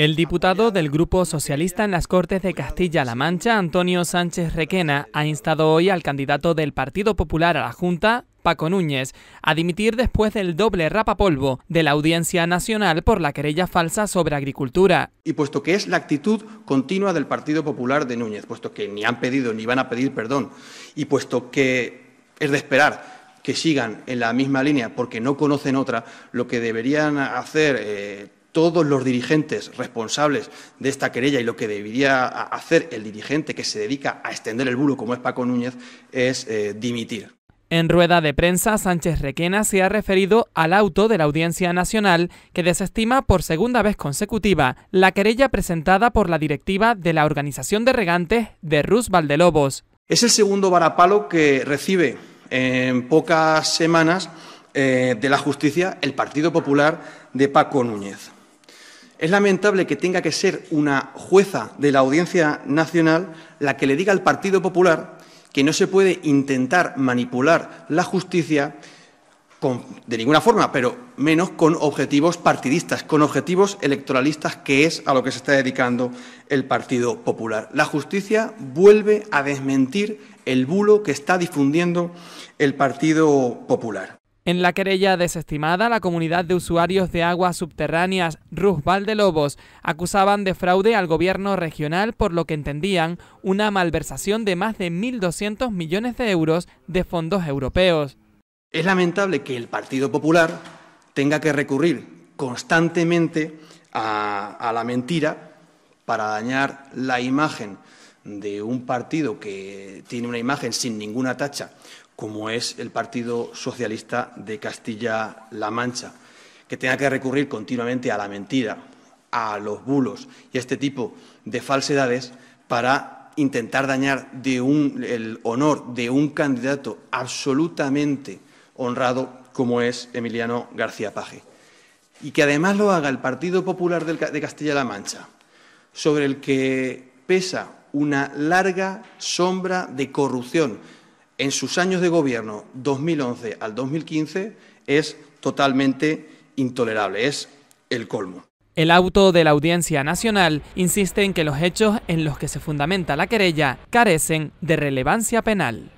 El diputado del Grupo Socialista en las Cortes de Castilla-La Mancha, Antonio Sánchez Requena, ha instado hoy al candidato del Partido Popular a la Junta, Paco Núñez, a dimitir después del doble rapapolvo de la Audiencia Nacional por la querella falsa sobre agricultura. Y puesto que es la actitud continua del Partido Popular de Núñez, puesto que ni han pedido ni van a pedir perdón, y puesto que es de esperar que sigan en la misma línea porque no conocen otra, lo que deberían hacer eh, todos los dirigentes responsables de esta querella y lo que debería hacer el dirigente que se dedica a extender el bulo, como es Paco Núñez, es eh, dimitir. En rueda de prensa, Sánchez Requena se ha referido al auto de la Audiencia Nacional que desestima por segunda vez consecutiva la querella presentada por la directiva de la Organización de Regantes de Rus Valdelobos. Es el segundo varapalo que recibe en pocas semanas eh, de la justicia el Partido Popular de Paco Núñez. Es lamentable que tenga que ser una jueza de la Audiencia Nacional la que le diga al Partido Popular que no se puede intentar manipular la justicia de ninguna forma, pero menos con objetivos partidistas, con objetivos electoralistas, que es a lo que se está dedicando el Partido Popular. La justicia vuelve a desmentir el bulo que está difundiendo el Partido Popular. En la querella desestimada, la comunidad de usuarios de aguas subterráneas Ruzbal de Lobos acusaban de fraude al gobierno regional por lo que entendían una malversación de más de 1.200 millones de euros de fondos europeos. Es lamentable que el Partido Popular tenga que recurrir constantemente a, a la mentira para dañar la imagen de un partido que tiene una imagen sin ninguna tacha como es el Partido Socialista de Castilla-La Mancha, que tenga que recurrir continuamente a la mentira, a los bulos y a este tipo de falsedades para intentar dañar el honor de un candidato absolutamente honrado como es Emiliano García Paje. Y que además lo haga el Partido Popular de Castilla-La Mancha, sobre el que pesa una larga sombra de corrupción en sus años de gobierno 2011 al 2015 es totalmente intolerable, es el colmo. El auto de la Audiencia Nacional insiste en que los hechos en los que se fundamenta la querella carecen de relevancia penal.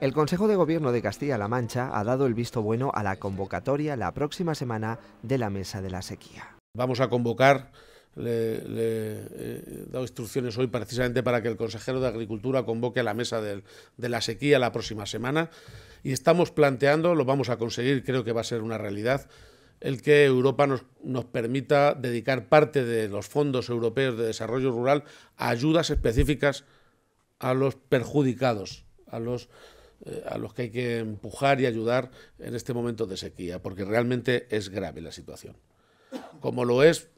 El Consejo de Gobierno de Castilla-La Mancha ha dado el visto bueno a la convocatoria la próxima semana de la Mesa de la Sequía. Vamos a convocar le, he eh, dado instrucciones hoy precisamente para que el consejero de Agricultura convoque a la mesa de, la sequía la próxima semana y estamos planteando, lo vamos a conseguir, creo que va a ser una realidad, el que Europa nos, nos, permita dedicar parte de los fondos europeos de desarrollo rural a ayudas específicas a los perjudicados, a los, eh, a los que hay que empujar y ayudar en este momento de sequía, porque realmente es grave la situación. Como lo es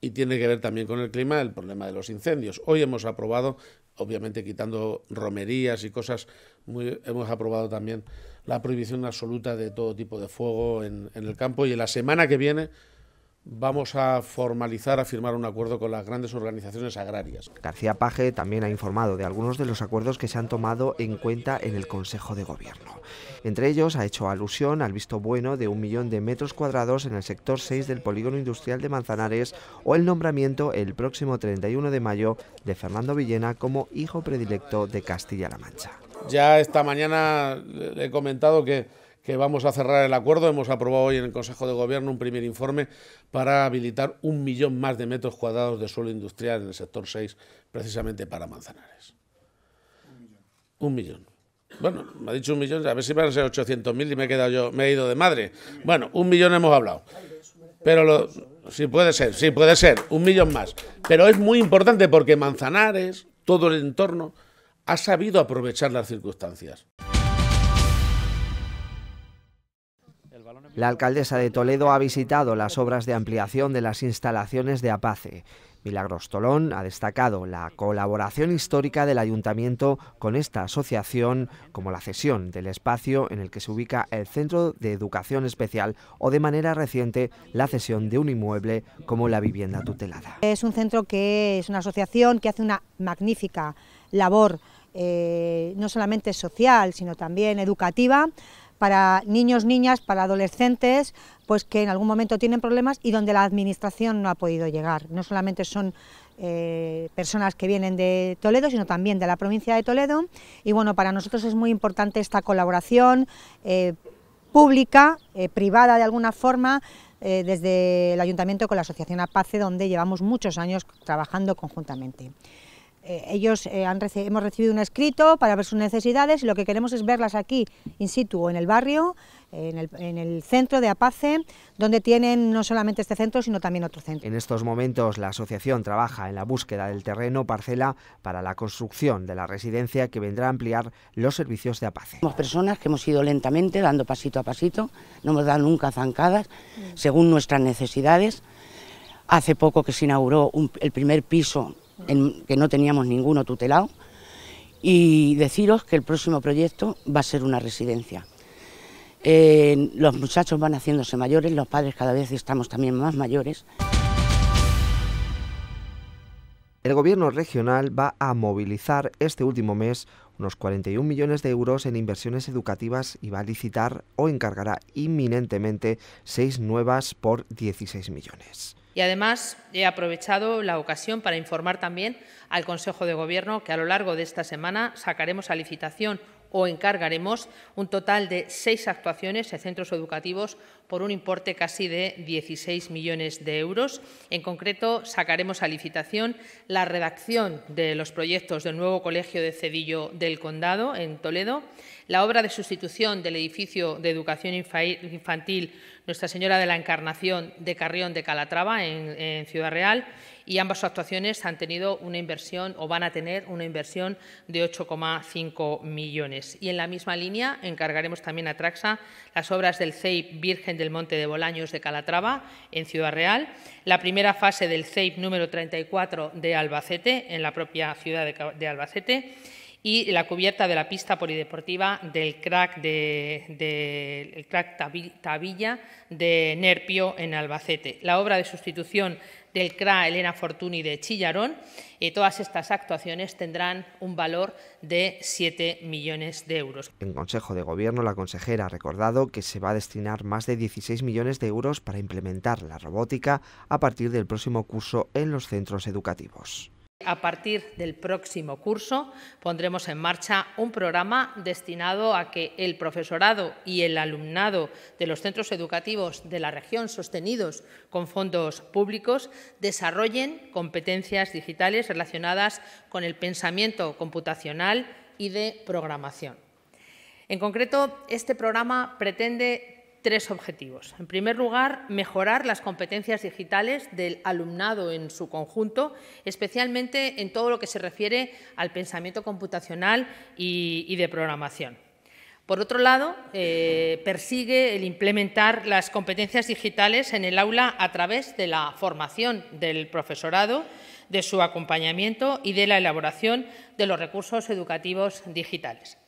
y tiene que ver también con el clima, el problema de los incendios. Hoy hemos aprobado, obviamente quitando romerías y cosas, muy, hemos aprobado también la prohibición absoluta de todo tipo de fuego en, en el campo y en la semana que viene vamos a formalizar, a firmar un acuerdo con las grandes organizaciones agrarias. García Paje también ha informado de algunos de los acuerdos que se han tomado en cuenta en el Consejo de Gobierno. Entre ellos ha hecho alusión al visto bueno de un millón de metros cuadrados en el sector 6 del polígono industrial de Manzanares o el nombramiento el próximo 31 de mayo de Fernando Villena como hijo predilecto de Castilla-La Mancha. Ya esta mañana he comentado que que vamos a cerrar el acuerdo. Hemos aprobado hoy en el Consejo de Gobierno un primer informe para habilitar un millón más de metros cuadrados de suelo industrial en el sector 6, precisamente para Manzanares. Un millón. Bueno, me ha dicho un millón, a ver si van a ser 800.000 y me he quedado yo, me he ido de madre. Bueno, un millón hemos hablado. Pero lo, sí puede ser, sí puede ser, un millón más. Pero es muy importante porque Manzanares, todo el entorno, ha sabido aprovechar las circunstancias. La alcaldesa de Toledo ha visitado las obras de ampliación de las instalaciones de Apace. Milagros Tolón ha destacado la colaboración histórica del ayuntamiento con esta asociación, como la cesión del espacio en el que se ubica el Centro de Educación Especial o de manera reciente la cesión de un inmueble como la vivienda tutelada. Es un centro que es una asociación que hace una magnífica labor eh, no solamente social, sino también educativa, para niños, niñas, para adolescentes, pues que en algún momento tienen problemas y donde la administración no ha podido llegar. No solamente son eh, personas que vienen de Toledo, sino también de la provincia de Toledo. Y bueno, para nosotros es muy importante esta colaboración eh, pública, eh, privada de alguna forma, desde el Ayuntamiento con la Asociación APACE, donde llevamos muchos años trabajando conjuntamente. Eh, ellos eh, hemos recibido un escrito para ver sus necesidades y lo que queremos es verlas aquí, in situ, en el barrio, en el, centro de APACE, donde tienen no solamente este centro, sino también otro centro. En estos momentos la asociación trabaja en la búsqueda del terreno parcela para la construcción de la residencia que vendrá a ampliar los servicios de APACE. Somos personas que hemos ido lentamente, dando pasito a pasito, no hemos dado nunca zancadas, mm. según nuestras necesidades. Hace poco que se inauguró el primer piso en, que no teníamos ninguno tutelado. Y deciros que el próximo proyecto va a ser una residencia. Eh, los muchachos van haciéndose mayores, los padres cada vez estamos también más mayores. El gobierno regional va a movilizar este último mes unos 41 millones de euros en inversiones educativas y va a licitar o encargará inminentemente seis nuevas por 16 millones. Y además he aprovechado la ocasión para informar también al Consejo de Gobierno que a lo largo de esta semana sacaremos a licitación o encargaremos un total de seis actuaciones en centros educativos por un importe casi de 16 millones de euros. En concreto, sacaremos a licitación la redacción de los proyectos del nuevo Colegio de Cedillo del Condado, en Toledo, la obra de sustitución del edificio de educación infantil Nuestra Señora de la Encarnación de Carrión de Calatrava, en, Ciudad Real, y ambas actuaciones han tenido una inversión o van a tener una inversión de 8,5 millones. Y en la misma línea encargaremos también a Traxa las obras del CEIP Virgen del Monte de Bolaños de Calatrava, en Ciudad Real, la primera fase del CEIP número 34 de Albacete, en la propia ciudad de Albacete, y la cubierta de la pista polideportiva del crack, de, crack Tavilla de Nerpio en Albacete. La obra de sustitución del CRA Elena Fortuni de Chillarón. Y eh, todas estas actuaciones tendrán un valor de 7 millones de euros. En Consejo de Gobierno, la consejera ha recordado que se va a destinar más de 16 millones de euros para implementar la robótica a partir del próximo curso en los centros educativos. A partir del próximo curso pondremos en marcha un programa destinado a que el profesorado y el alumnado de los centros educativos de la región sostenidos con fondos públicos desarrollen competencias digitales relacionadas con el pensamiento computacional y de programación. En concreto, este programa pretende tres objetivos. En primer lugar, mejorar las competencias digitales del alumnado en su conjunto, especialmente en todo lo que se refiere al pensamiento computacional y, de programación. Por otro lado, eh, persigue el implementar las competencias digitales en el aula a través de la formación del profesorado, de su acompañamiento y de la elaboración de los recursos educativos digitales.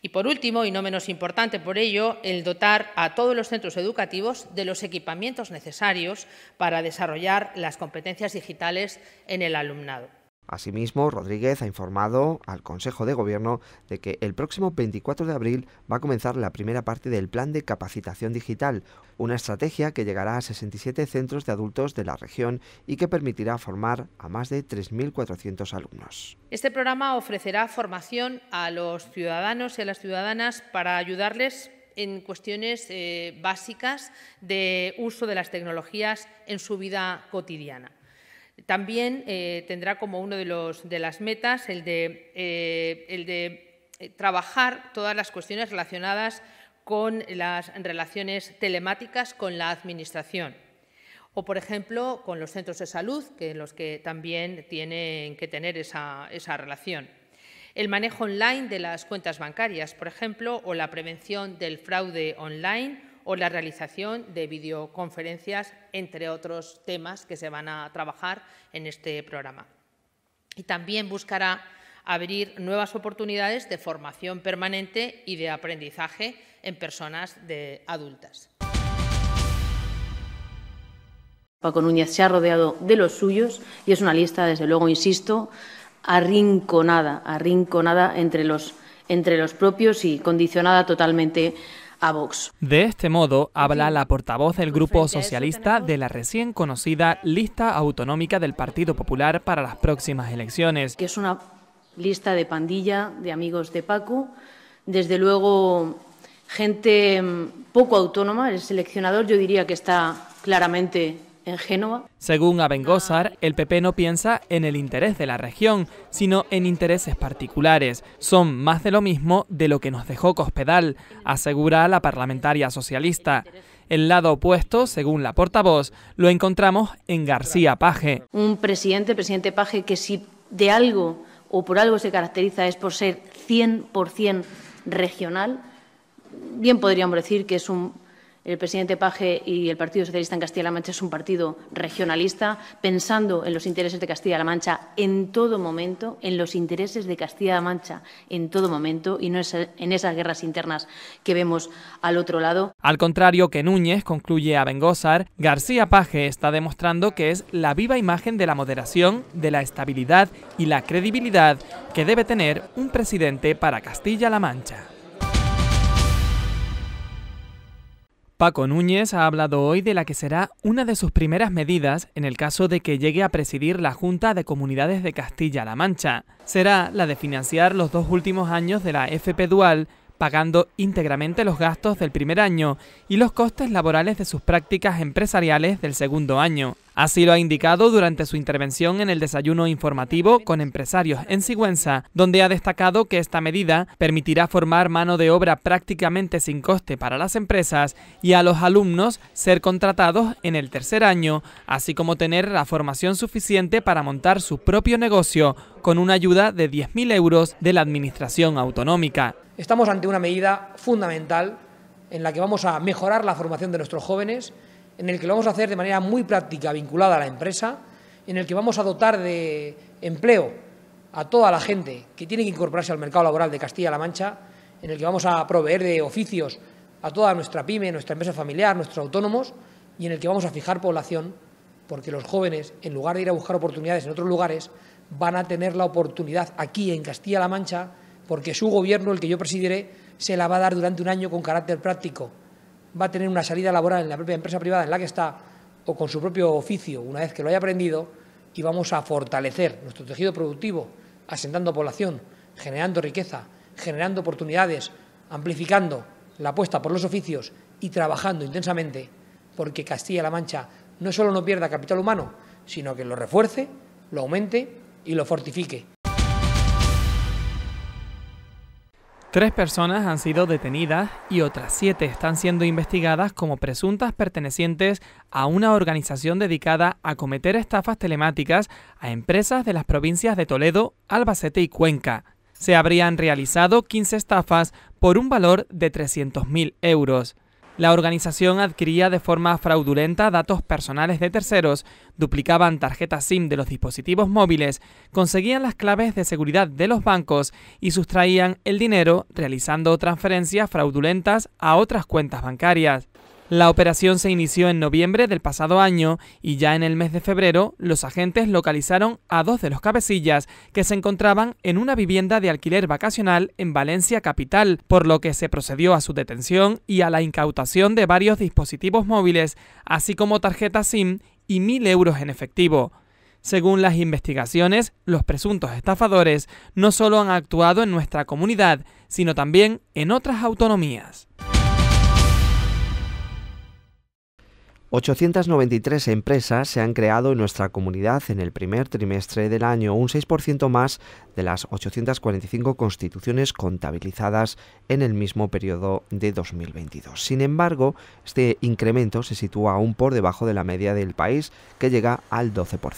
Y por último, y no menos importante por ello, el dotar a todos los centros educativos de los equipamientos necesarios para desarrollar las competencias digitales en el alumnado. Asimismo, Rodríguez ha informado al Consejo de Gobierno de que el próximo 24 de abril va a comenzar la primera parte del Plan de Capacitación Digital, una estrategia que llegará a 67 centros de adultos de la región y que permitirá formar a más de 3.400 alumnos. Este programa ofrecerá formación a los ciudadanos y a las ciudadanas para ayudarles en cuestiones eh, básicas de uso de las tecnologías en su vida cotidiana. También eh, tendrá como uno de, las metas el de, eh, eh, trabajar todas las cuestiones relacionadas con las relaciones telemáticas con la Administración o, por ejemplo, con los centros de salud, que los que también tienen que tener esa, esa relación. El manejo online de las cuentas bancarias, por ejemplo, o la prevención del fraude online o la realización de videoconferencias, entre otros temas que se van a trabajar en este programa. Y también buscará abrir nuevas oportunidades de formación permanente y de aprendizaje en personas de adultas. Paco Núñez se ha rodeado de los suyos y es una lista, desde luego, insisto, arrinconada, arrinconada entre los, entre los propios y condicionada totalmente de este modo habla la portavoz del Grupo Socialista de la recién conocida lista autonómica del Partido Popular para las próximas elecciones. Que es una lista de pandilla de amigos de Paco, desde luego gente mm, poco autónoma, el seleccionador yo diría que está claramente en Génova. Según Abengozar, el PP no piensa en el interés de la región, sino en intereses particulares. Son más de lo mismo de lo que nos dejó Cospedal, asegura la parlamentaria socialista. El lado opuesto, según la portavoz, lo encontramos en García Paje. Un presidente, presidente Paje, que si de algo o por algo se caracteriza es por ser 100% regional, bien podríamos decir que es un el presidente Paje y el Partido Socialista en Castilla-La Mancha es un partido regionalista, pensando en los intereses de Castilla-La Mancha en todo momento, en los intereses de Castilla-La Mancha en todo momento y no en esas guerras internas que vemos al otro lado. Al contrario que Núñez, concluye a García Paje está demostrando que es la viva imagen de la moderación, de la estabilidad y la credibilidad que debe tener un presidente para Castilla-La Mancha. Paco Núñez ha hablado hoy de la que será una de sus primeras medidas en el caso de que llegue a presidir la Junta de Comunidades de Castilla-La Mancha. Será la de financiar los dos últimos años de la FP Dual pagando íntegramente los gastos del primer año y los costes laborales de sus prácticas empresariales del segundo año. Así lo ha indicado durante su intervención en el desayuno informativo con empresarios en Sigüenza, donde ha destacado que esta medida permitirá formar mano de obra prácticamente sin coste para las empresas y a los alumnos ser contratados en el tercer año, así como tener la formación suficiente para montar su propio negocio con una ayuda de 10.000 euros de la Administración Autonómica. Estamos ante una medida fundamental en la que vamos a mejorar la formación de nuestros jóvenes, en el que lo vamos a hacer de manera muy práctica, vinculada a la empresa, en el que vamos a dotar de empleo a toda la gente que tiene que incorporarse al mercado laboral de Castilla-La Mancha, en el que vamos a proveer de oficios a toda nuestra pyme, nuestra empresa familiar, nuestros autónomos, y en el que vamos a fijar población, porque los jóvenes, en lugar de ir a buscar oportunidades en otros lugares, van a tener la oportunidad aquí en Castilla-La Mancha, porque su gobierno, el que yo presidiré, se la va a dar durante un año con carácter práctico va a tener una salida laboral en la propia empresa privada en la que está o con su propio oficio una vez que lo haya aprendido y vamos a fortalecer nuestro tejido productivo, asentando población, generando riqueza, generando oportunidades, amplificando la apuesta por los oficios y trabajando intensamente porque Castilla-La Mancha no solo no pierda capital humano, sino que lo refuerce, lo aumente y lo fortifique. Tres personas han sido detenidas y otras siete están siendo investigadas como presuntas pertenecientes a una organización dedicada a cometer estafas telemáticas a empresas de las provincias de Toledo, Albacete y Cuenca. Se habrían realizado 15 estafas por un valor de 300.000 euros. La organización adquiría de forma fraudulenta datos personales de terceros, duplicaban tarjetas SIM de los dispositivos móviles, conseguían las claves de seguridad de los bancos y sustraían el dinero realizando transferencias fraudulentas a otras cuentas bancarias. La operación se inició en noviembre del pasado año y ya en el mes de febrero los agentes localizaron a dos de los cabecillas que se encontraban en una vivienda de alquiler vacacional en Valencia capital, por lo que se procedió a su detención y a la incautación de varios dispositivos móviles, así como tarjetas SIM y 1.000 euros en efectivo. Según las investigaciones, los presuntos estafadores no solo han actuado en nuestra comunidad, sino también en otras autonomías. 893 empresas se han creado en nuestra comunidad en el primer trimestre del año, un 6% más de las 845 constituciones contabilizadas en el mismo periodo de 2022. Sin embargo, este incremento se sitúa aún por debajo de la media del país, que llega al 12%.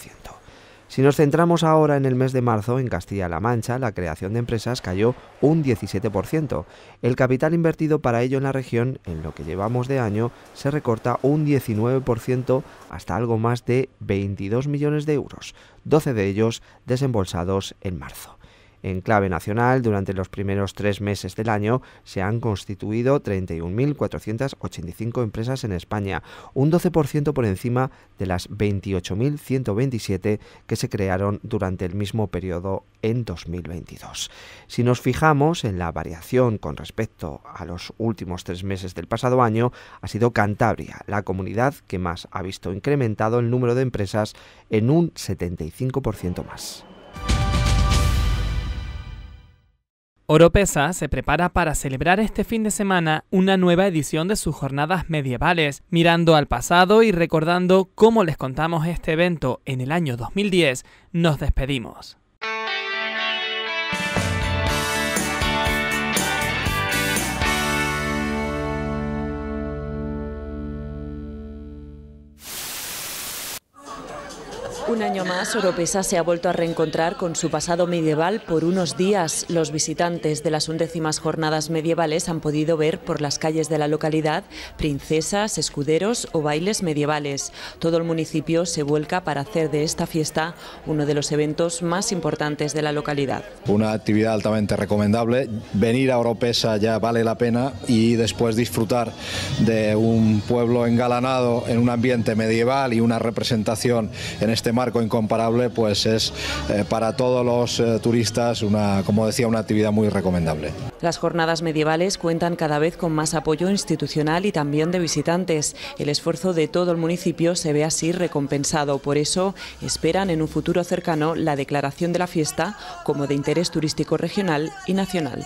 Si nos centramos ahora en el mes de marzo, en Castilla-La Mancha, la creación de empresas cayó un 17%. El capital invertido para ello en la región, en lo que llevamos de año, se recorta un 19% hasta algo más de 22 millones de euros, 12 de ellos desembolsados en marzo. En clave nacional, durante los primeros tres meses del año se han constituido 31.485 empresas en España, un 12% por encima de las 28.127 que se crearon durante el mismo periodo en 2022. Si nos fijamos en la variación con respecto a los últimos tres meses del pasado año, ha sido Cantabria, la comunidad que más ha visto incrementado el número de empresas en un 75% más. Oropesa se prepara para celebrar este fin de semana una nueva edición de sus jornadas medievales, mirando al pasado y recordando cómo les contamos este evento en el año 2010, nos despedimos. Un año más, Oropesa se ha vuelto a reencontrar con su pasado medieval por unos días. Los visitantes de las undécimas jornadas medievales han podido ver por las calles de la localidad princesas, escuderos o bailes medievales. Todo el municipio se vuelca para hacer de esta fiesta uno de los eventos más importantes de la localidad. Una actividad altamente recomendable. Venir a Oropesa ya vale la pena y después disfrutar de un pueblo engalanado en un ambiente medieval y una representación en este marco marco incomparable, pues es eh, para todos los eh, turistas, una, como decía, una actividad muy recomendable. Las jornadas medievales cuentan cada vez con más apoyo institucional y también de visitantes. El esfuerzo de todo el municipio se ve así recompensado. Por eso esperan en un futuro cercano la declaración de la fiesta como de interés turístico regional y nacional.